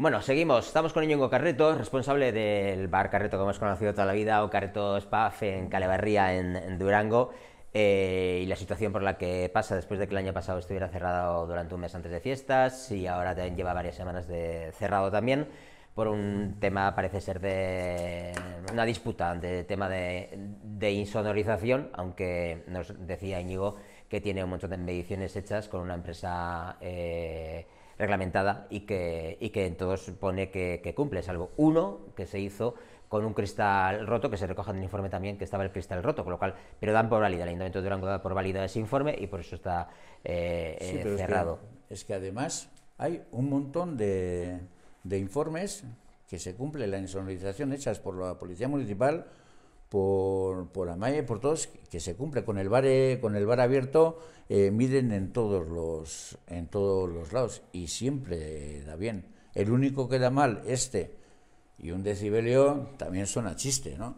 Bueno, seguimos. Estamos con Íñigo Carreto, responsable del bar Carreto que hemos conocido toda la vida, o Carreto Spaf en Calebarría, en, Durango. Eh, y la situación por la que pasa después de que el año pasado estuviera cerrado durante un mes antes de fiestas y ahora también lleva varias semanas de cerrado también por un tema parece ser de una disputa de tema de, insonorización aunque nos decía Íñigo que tiene un montón de mediciones hechas con una empresa eh, reglamentada y que, y que en todos pone que, que cumple, salvo uno que se hizo con un cristal roto, que se recoge en el informe también que estaba el cristal roto, con lo cual, pero dan por válida, el Ayuntamiento de Durango da por válida ese informe y por eso está eh, eh, cerrado. Es que, además hay un montón de, de informes que se cumple la insonorización hechas por la Policía Municipal por, por Amaya y por todos que se cumple. Con el bar, eh, con el bar abierto eh, miden en todos, los, en todos los lados y siempre da bien. El único que da mal, este, y un decibelio también suena chiste, ¿no?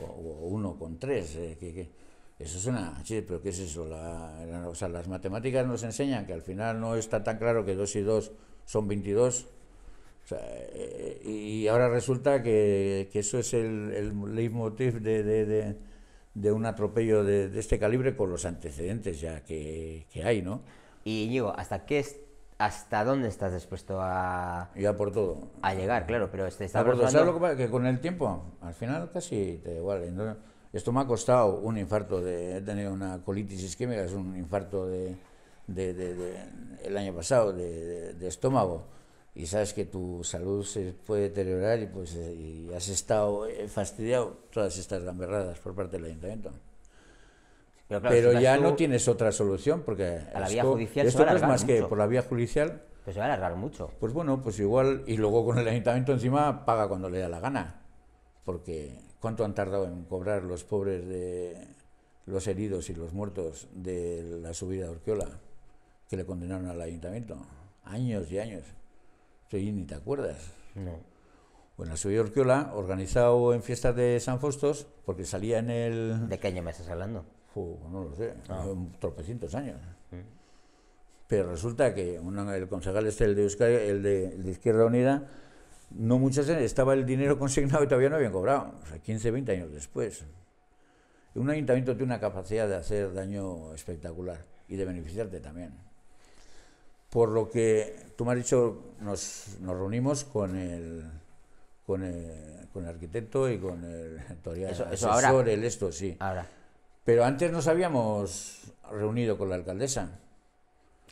O, uno con tres, eh, que, eso suena chiste, pero ¿qué es eso? las matemáticas nos enseñan que al final no está tan claro que dos y dos son 22 eh, eh, y ahora resulta que, eso es el, el leitmotiv de, un atropello de, este calibre con los antecedentes ya que, hay, ¿no? Y digo, ¿hasta qué hasta dónde estás dispuesto a ya por todo a llegar, claro, pero este está ¿Sabes lo que, pasa? que con el tiempo al final casi te igual. esto me ha costado un infarto de he tenido una colitis isquémica, es un infarto de, de el año pasado de estómago y sabes que tu salud se puede deteriorar y pues eh, y has estado eh, fastidiado todas estas gamberradas por parte del ayuntamiento. Pero, ya no tienes otra solución porque a la esto, esto no es más que por la vía judicial. Pues se va a alargar mucho. Pues bueno, pues igual y luego con el ayuntamiento encima paga cuando le da la gana, porque cuánto han tardado en cobrar los pobres de los heridos y los muertos de la subida de Orquiola que le condenaron al ayuntamiento, años y años. Sí, ni te acuerdas. No. Bueno, soy Orquiola, organizado en fiestas de San Fostos, porque salía en el... ¿De qué año me estás hablando? no lo sé, ah. tropecientos años. Pero resulta que el concejal este, el de, el de, Izquierda Unida, no muchas estaba el dinero consignado y todavía no habían cobrado, o sea, 15, 20 años después. Un ayuntamiento tiene una capacidad de hacer daño espectacular y de beneficiarte también. Por lo que tú me has dicho, nos, nos reunimos con el, con el, con el arquitecto y con el, todavía, ahora, el esto, sí. Ahora. Pero antes nos habíamos reunido con la alcaldesa.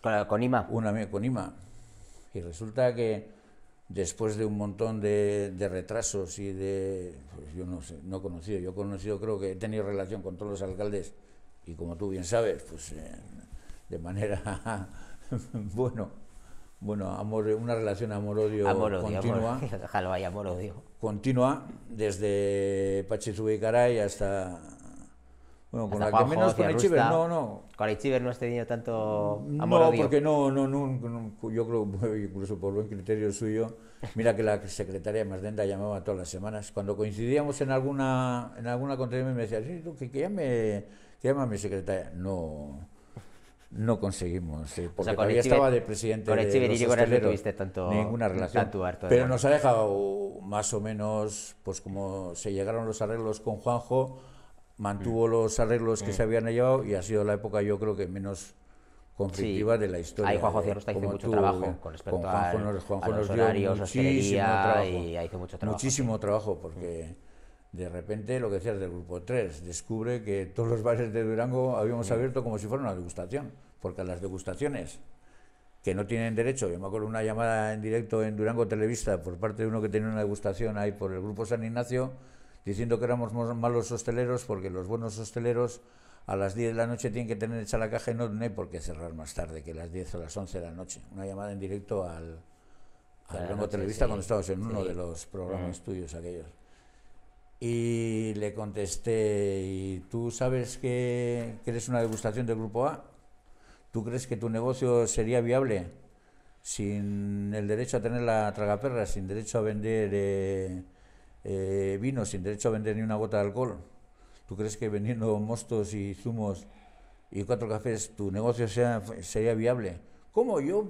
Con, con IMA. Una, con IMA. Y resulta que después de un montón de, de retrasos y de... Pues yo no, sé, no he conocido, yo he conocido, creo que he tenido relación con todos los alcaldes y como tú bien sabes, pues eh, de manera bueno, bueno, amor, una relación amor-odio amor continua. amor-odio. Continua, desde Pachizubicaray hasta... Bueno, con la menos con Echiver no, no. Con Echiver no has tenido tanto amor No, porque no, no, no, yo creo, incluso por buen criterio suyo, mira que la secretaria más Mardenda llamaba todas las semanas. Cuando coincidíamos en alguna, en alguna conferencia me decía, sí, tú, que, llame, que llame a mi secretaria. No, no conseguimos, eh, porque o todavía estaba de presidente con de los y con no tuviste tanto, ninguna relación, pero nos ha dejado más o menos, pues como se llegaron los arreglos con Juanjo, mantuvo mm. los arreglos que mm. se habían llevado y ha sido la época yo creo que menos conflictiva de la historia. Ahí Juanjo Cierro está haciendo mucho trabajo eh, con respecto con a, Juanjo los nos horarios, dio muchísimo trabajo, y mucho trabajo. Muchísimo trabajo porque... Mm de repente, lo que decías del grupo 3, descubre que todos los bares de Durango habíamos abierto como si fuera una degustación, porque las degustaciones que no tienen derecho, yo me acuerdo una llamada en directo en Durango Televista por parte de uno que tenía una degustación ahí por el grupo San Ignacio, diciendo que éramos malos hosteleros porque los buenos hosteleros a las 10 de la noche tienen que tener hecha la caja y no, hay por qué cerrar más tarde que a las 10 o las 11 de la noche. Una llamada en directo al, Durango Televista cuando estábamos en uno de los programas estudios mm. tuyos aquellos. Y le contesté, ¿y tú sabes que, eres una degustación del Grupo A? ¿Tú crees que tu negocio sería viable sin el derecho a tener la tragaperra, sin derecho a vender eh, eh, vino, sin derecho a vender ni una gota de alcohol? ¿Tú crees que vendiendo mostos y zumos y cuatro cafés tu negocio sea, sería viable? ¿Cómo yo?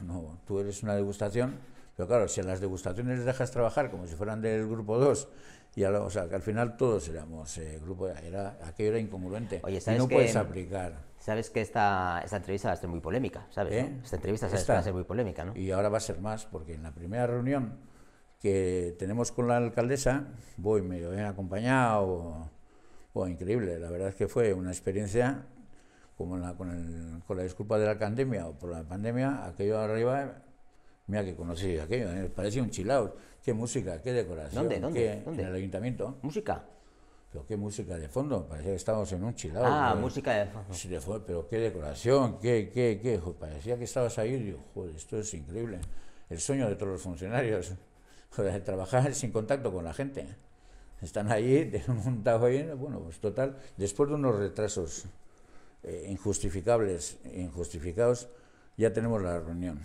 No, tú eres una degustación, pero claro, si en las degustaciones dejas trabajar como si fueran del grupo 2 y sea, al final todos éramos eh, grupo, era, aquello era incongruente. y no puedes aplicar. Sabes que esta, esta entrevista va a ser muy polémica, ¿sabes? ¿Eh? Esta entrevista va a ser muy polémica, ¿no? Y ahora va a ser más, porque en la primera reunión que tenemos con la alcaldesa, voy medio bien acompañado, increíble, la verdad es que fue una experiencia, como con, con la disculpa de la pandemia o por la pandemia, aquello arriba Mira que conocí aquello, parecía un chilao. Qué música, qué decoración. ¿Dónde, En el ayuntamiento. ¿Música? Pero qué música de fondo, parecía que estábamos en un chilao. Ah, música de fondo. pero qué decoración, qué, qué, qué. parecía que estabas ahí Yo, joder, esto es increíble. El sueño de todos los funcionarios, joder, trabajar sin contacto con la gente. Están ahí, montados ahí, bueno, pues total, después de unos retrasos eh, injustificables, injustificados, ya tenemos la reunión.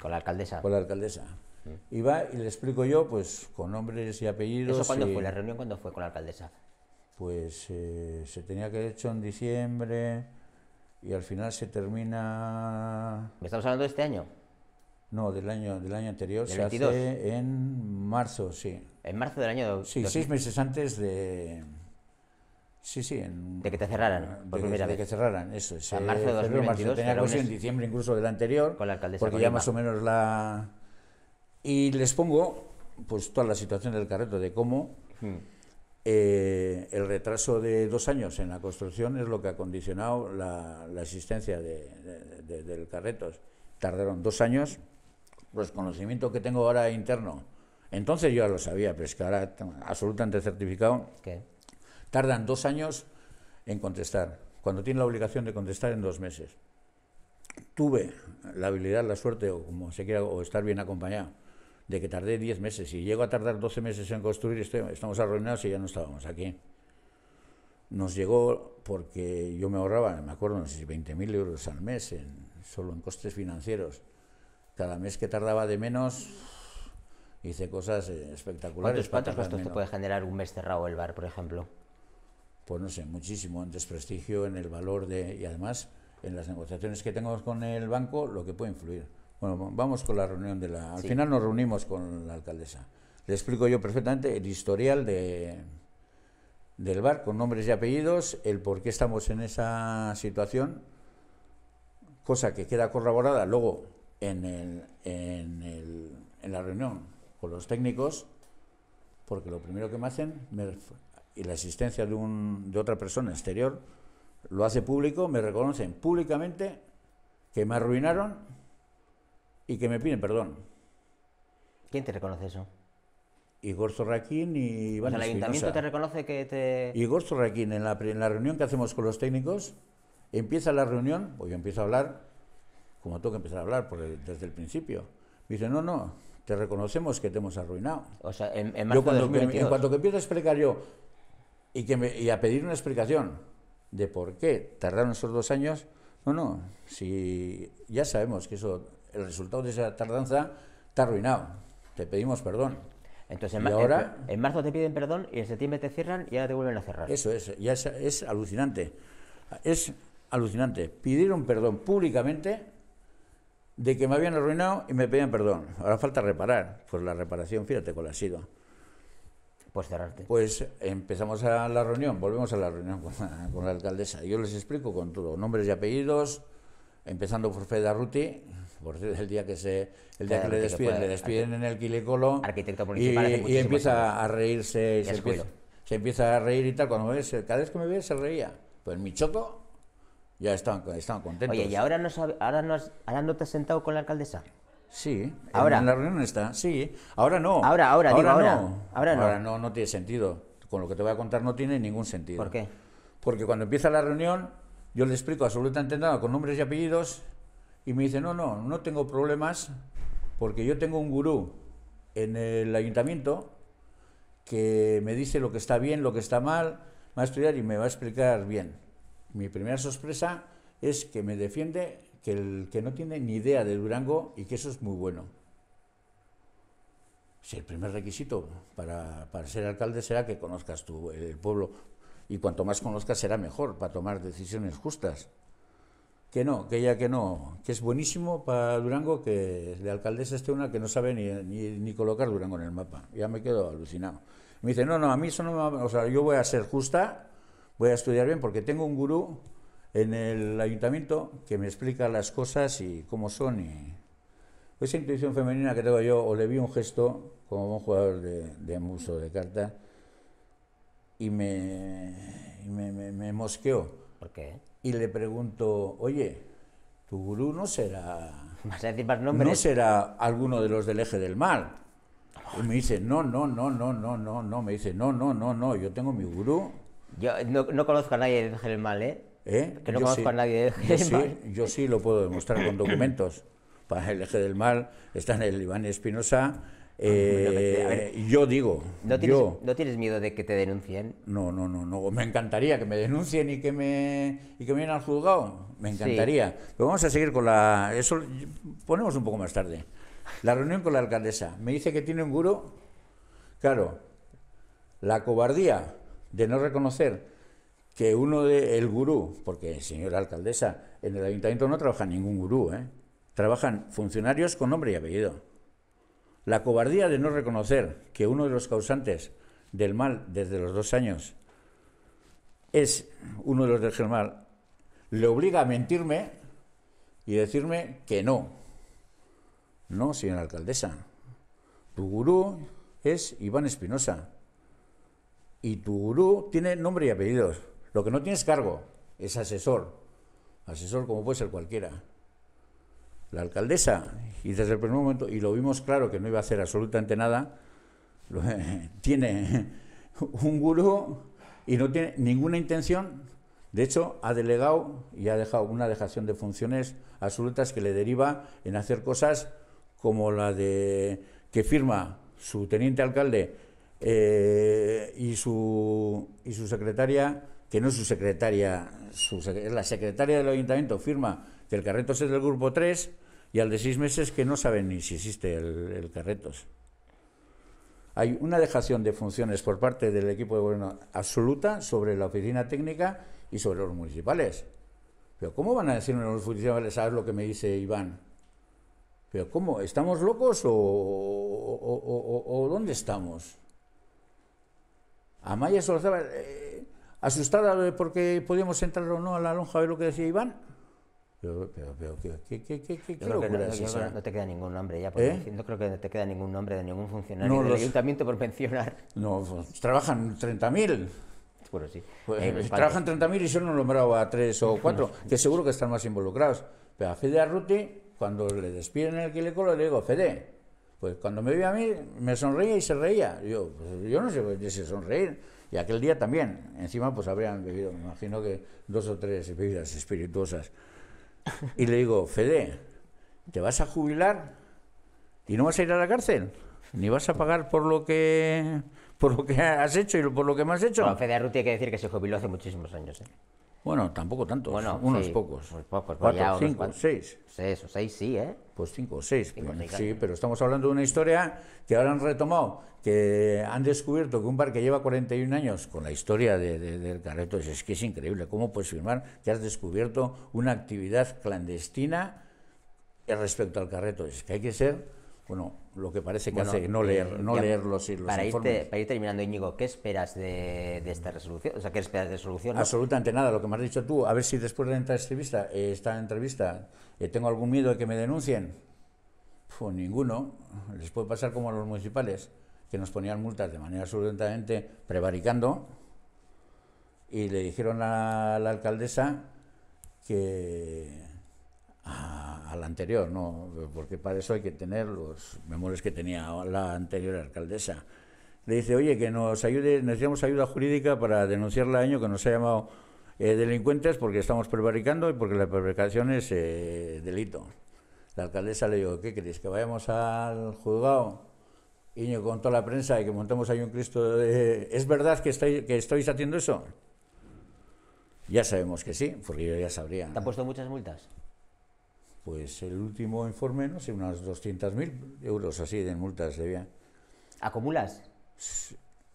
Con la alcaldesa. Con la alcaldesa. Mm. Y va y le explico yo, pues con nombres y apellidos. cuándo fue? ¿La reunión cuándo fue con la alcaldesa? Pues eh, se tenía que haber hecho en diciembre y al final se termina. ¿Me estamos hablando de este año? No, del año, del año anterior. se 22? en marzo, sí. ¿En marzo del año? Sí, seis meses antes de, Sí, sí. de que te cerraran, porque mira de que cerraran, eso en eh, marzo de 2022. en diciembre incluso del anterior. Con la alcaldesa. Porque ya más o menos la... Y les pongo pues toda la situación del carreto, de cómo hmm. eh, el retraso de dos años en la construcción es lo que ha condicionado la, existencia del carreto. Tardaron dos años, los pues, conocimientos que tengo ahora interno. Entonces yo ya lo sabía, pero es que ahora absolutamente certificado. ¿Qué? Tardan dos años en contestar, cuando tienen la obligación de contestar en dos meses. Tuve la habilidad, la suerte, o como se quiera, o estar bien acompañado, de que tardé diez meses. Si llego a tardar doce meses en construir, este, estamos arruinados y ya no estábamos aquí. Nos llegó porque yo me ahorraba, me acuerdo, no sé si 20.000 euros al mes, solo en costes financieros. Cada mes que tardaba de menos, hice cosas eh, espectaculares. ¿Cuántos, cuántos costos te puede generar un mes cerrado el bar, por ejemplo? pues no sé, muchísimo en desprestigio, en el valor de, y además en las negociaciones que tengamos con el banco, lo que puede influir. Bueno, vamos con la reunión de la... Al final nos reunimos con la alcaldesa. Le explico yo perfectamente el historial de, del bar con nombres y apellidos, el por qué estamos en esa situación, cosa que queda corroborada luego en, el, en, la reunión con los técnicos, porque lo primero que me hacen me y la existencia de, un, de otra persona exterior lo hace público, me reconocen públicamente que me arruinaron y que me piden perdón. ¿Quién te reconoce eso? Igor Zorraquín y Iván ¿El ayuntamiento te reconoce que te...? Igor Zorraquín, en la, en la reunión que hacemos con los técnicos, empieza la reunión, yo empiezo a hablar, como tengo que empezar a hablar por desde el principio. Me dice, no, no, te reconocemos que te hemos arruinado. O sea, en, marzo de 2022. en cuanto que empiezo a explicar yo, y, que y a pedir una explicación de por qué tardaron esos dos años, no, no, si ya sabemos que eso, el resultado de esa tardanza está arruinado, te pedimos perdón. Entonces, en, en marzo te piden perdón y en septiembre te cierran y ahora te vuelven a cerrar. Eso es, ya es, alucinante. Es alucinante. Pidieron perdón públicamente de que me habían arruinado y me pedían perdón. Ahora falta reparar. Pues la reparación, fíjate cuál ha sido pues Pues empezamos a la reunión, volvemos a la reunión con la, alcaldesa. Yo les explico con todo, nombres y apellidos, empezando por Fede Arruti, por el día que se el día que le despiden, en el quilecolo arquitecto municipal y, y empieza a reírse y se empieza, se empieza, a reír y tal cuando ves, cada vez que me veía se reía. Pues mi choco ya estaban, contentos. Oye, ¿y ahora no, ahora no, ahora no te has sentado con la alcaldesa? Sí, ahora. En la reunión está, sí. Ahora no. Ahora, ahora, ahora ahora. No. Ahora no. Ahora no, no tiene sentido. Con lo que te voy a contar no tiene ningún sentido. ¿Por qué? Porque cuando empieza la reunión, yo le explico absolutamente nada con nombres y apellidos y me dice, no, no, no tengo problemas porque yo tengo un gurú en el ayuntamiento que me dice lo que está bien, lo que está mal, va a estudiar y me va a explicar bien. Mi primera sorpresa es que me defiende que el que no tiene ni idea de Durango y que eso es muy bueno. Si el primer requisito para, ser alcalde será que conozcas tu, el pueblo y cuanto más conozcas será mejor para tomar decisiones justas. Que no, que ya que no, que es buenísimo para Durango que de alcaldesa esté una que no sabe ni, colocar Durango en el mapa. Ya me quedo alucinado. Me dice, no, no, a mí eso no me va, o sea, yo voy a ser justa, voy a estudiar bien porque tengo un gurú en el ayuntamiento que me explica las cosas y cómo son. Y esa intuición femenina que tengo yo, o le vi un gesto como un jugador de, de muso, de carta, y me, me, me, me mosqueó. ¿Por qué? Y le pregunto, oye, tu gurú no será. ¿Vas a decir más nombres? No será alguno de los del eje del mal. Y me dice, no, no, no, no, no, no, no. Me dice, no, no, no, no, yo tengo mi gurú. Yo no, no conozco a nadie del eje del mal, ¿eh? ¿Eh? Que no yo para nadie de ¿eh? yo yo sí lo puedo demostrar con documentos. Para el eje del mal Está en el Iván Espinosa. Ah, eh, yo digo. ¿No tienes, ¿No tienes miedo de que te denuncien? No, no, no, no. Me encantaría que me denuncien y que me y que me al juzgado. Me encantaría. Pero vamos a seguir con la. Eso ponemos un poco más tarde. La reunión con la alcaldesa. Me dice que tiene un guro. Claro, la cobardía de no reconocer que uno de el gurú, porque señora alcaldesa, en el ayuntamiento no trabaja ningún gurú, ¿eh? trabajan funcionarios con nombre y apellido. La cobardía de no reconocer que uno de los causantes del mal desde los dos años es uno de los del mal le obliga a mentirme y decirme que no. No, señora alcaldesa. Tu gurú es Iván Espinosa. Y tu gurú tiene nombre y apellidos. Lo que no tienes cargo es asesor, asesor como puede ser cualquiera. La alcaldesa, y desde el primer momento, y lo vimos claro que no iba a hacer absolutamente nada, tiene un gurú y no tiene ninguna intención. De hecho, ha delegado y ha dejado una dejación de funciones absolutas que le deriva en hacer cosas como la de que firma su teniente alcalde eh, y, su, y su secretaria que no es su secretaria, la secretaria del ayuntamiento firma que el Carretos es del grupo 3 y al de seis meses que no saben ni si existe el, Carretos. Hay una dejación de funciones por parte del equipo de gobierno absoluta sobre la oficina técnica y sobre los municipales. Pero ¿cómo van a decirme los municipales, sabes lo que me dice Iván? Pero ¿cómo? ¿Estamos locos o, dónde estamos? Amaya Solzábal... Eh, asustada porque podíamos entrar o no a la lonja a ver lo que decía Iván. Pero, pero, ¿qué, no, te queda ningún nombre ya, porque ¿Eh? no creo que te queda ningún nombre de ningún funcionario no, del ayuntamiento por mencionar. No, pues, trabajan 30.000. Bueno, sí. Pues, eh, trabajan 30.000 y yo no he nombrado a tres o cuatro, que seguro que están más involucrados. Pero a Fede Arruti, cuando le despiden el que le digo, Fede, pues cuando me vio a mí, me sonreía y se reía. Yo, pues, yo no sé qué se sonreír. Y aquel día también. Encima, pues habrían bebido, me imagino que dos o tres bebidas espirituosas. Y le digo, Fede, ¿te vas a jubilar y no vas a ir a la cárcel? ¿Ni vas a pagar por lo que por lo que has hecho y por lo que me has hecho? No, Fede Arruti hay que decir que se jubiló hace muchísimos años. ¿eh? Bueno, tampoco tanto, unos pocos. Pues, pues, pues, Cuatro, cinco, seis. Seis o seis, sí, ¿eh? Pues cinco o seis. sí, pero estamos hablando de una historia que ahora han retomado, que han descubierto que un bar que lleva 41 años, con la historia del Carreto, es que es increíble. ¿Cómo puedes firmar que has descubierto una actividad clandestina eh, respecto al Carreto? Es que hay que ser bueno, lo que parece que hace no leer, eh, no los informes. para ir terminando, Íñigo, ¿qué esperas de, esta resolución? O sea, ¿qué esperas de resolución? Absolutamente nada, lo que me has dicho tú. A ver si después de esta entrevista, esta entrevista eh, tengo algún miedo de que me denuncien. Pues ninguno. Les puede pasar como a los municipales, que nos ponían multas de manera absolutamente prevaricando. Y le dijeron a la alcaldesa que ...a la anterior, no, porque para eso hay que tener los memorias que tenía la anterior alcaldesa. Le dice, oye, que nos ayude, necesitamos ayuda jurídica para denunciarle a año que nos ha llamado eh, delincuentes porque estamos prevaricando y porque la prevaricación es eh, delito. La alcaldesa le dijo, ¿qué queréis? ¿Que vayamos al juzgado? Y con toda la prensa y que montemos ahí un Cristo de... Eh, ¿Es verdad que que estáis haciendo eso? Ya sabemos que sí, porque yo ya sabría. ¿Te ha puesto muchas multas? pues el último informe, no sé, unas 200.000 euros así de multas debía. ¿Acumulas?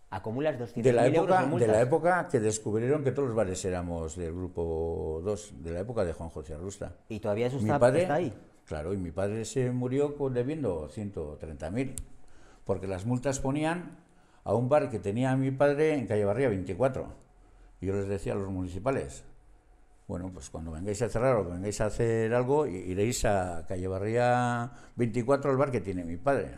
¿Acumulas 200.000 de la época, de, la época que descubrieron que todos los bares éramos del grupo 2, de la época de Juan José Arrusta. ¿Y todavía eso está, padre, está ahí? Claro, y mi padre se murió con, debiendo 130.000, porque las multas ponían a un bar que tenía mi padre en Calle Barría 24. yo les decía a los municipales, bueno, pues cuando vengáis a cerrar o vengáis a hacer algo, iréis a Calle Barría 24, al bar que tiene mi padre.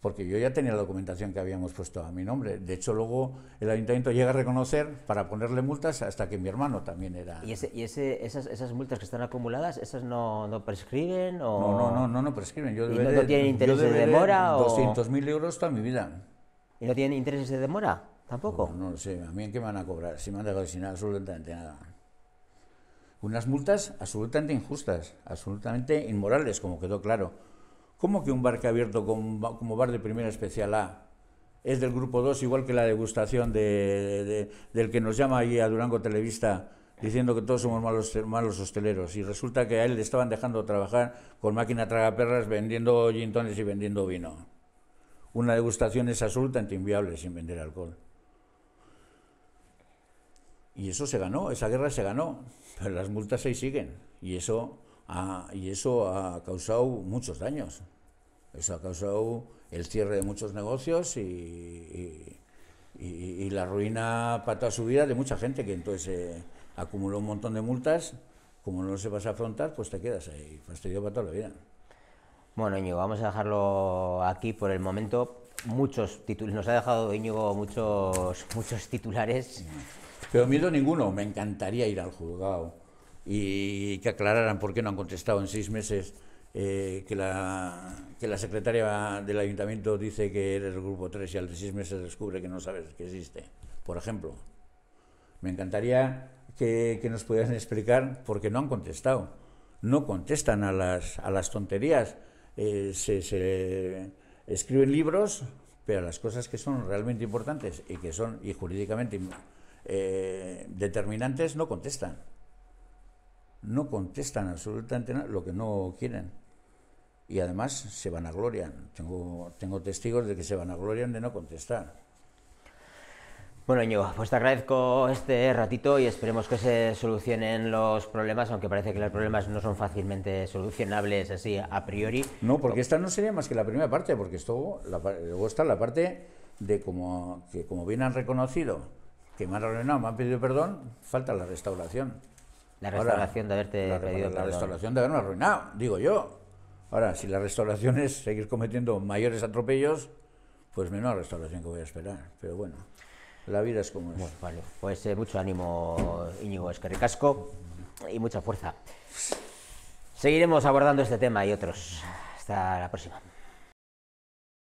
Porque yo ya tenía la documentación que habíamos puesto a mi nombre. De hecho, luego el ayuntamiento llega a reconocer para ponerle multas hasta que mi hermano también era. ¿Y, esas, multas que están acumuladas, esas no, prescriben? O... No, no, no, no, prescriben. Yo ¿Y no, tienen intereses de demora? 200.000 euros toda mi vida. ¿Y no tienen intereses de demora? ¿Tampoco? No, lo sé, a mí en qué me van a cobrar, si me han dejado sin nada, absolutamente nada. Unas multas absolutamente injustas, absolutamente inmorales, como quedó claro. ¿Cómo que un bar que ha abierto como, bar de primera especial A es del grupo 2, igual que la degustación de, del que nos llama ahí a Durango Televista diciendo que todos somos malos, hosteleros y resulta que a él le estaban dejando trabajar con máquina tragaperras vendiendo gintones y vendiendo vino. Una degustación es absolutamente inviable sin vender alcohol. Y eso se ganó, esa guerra se ganó, pero las multas ahí siguen. Y eso ha, y eso ha causado muchos daños. Eso ha causado el cierre de muchos negocios y, la ruina para toda su vida de mucha gente que entonces acumuló un montón de multas. Como no se vas a afrontar, pues te quedas ahí fastidiado para toda la vida. Bueno, Íñigo, vamos a dejarlo aquí por el momento. Muchos títulos, nos ha dejado Íñigo muchos, muchos titulares. Pero miedo ninguno, me encantaría ir al juzgado y que aclararan por qué no han contestado en seis meses, eh, que, la, que la secretaria del ayuntamiento dice que eres el grupo 3 y al de seis meses descubre que no sabes que existe, por ejemplo. Me encantaría que, nos pudieran explicar por qué no han contestado. No contestan a las, a las tonterías. Eh, se, escriben libros, pero las cosas que son realmente importantes y que son y jurídicamente eh, determinantes no contestan. No contestan absolutamente nada, lo que no quieren. Y además se van a Tengo, tengo testigos de que se van a vanaglorian de no contestar. Bueno, Ñigo, pues te agradezco este ratito y esperemos que se solucionen los problemas, aunque parece que los problemas no son fácilmente solucionables así a priori. No, porque esta no sería más que la primera parte, porque esto, luego está la parte de como, como bien han reconocido que me han arruinado, me han pedido perdón, falta la restauración. La restauración de haberte la, la, restauración de haberme arruinado, digo yo. Ahora, si la restauración es seguir cometiendo mayores atropellos, pues menor restauración que voy a esperar. Pero bueno, la vida es como es. Pues eh, mucho ánimo, Íñigo Escarricasco, y mucha fuerza. Seguiremos abordando este tema y otros. Hasta la próxima.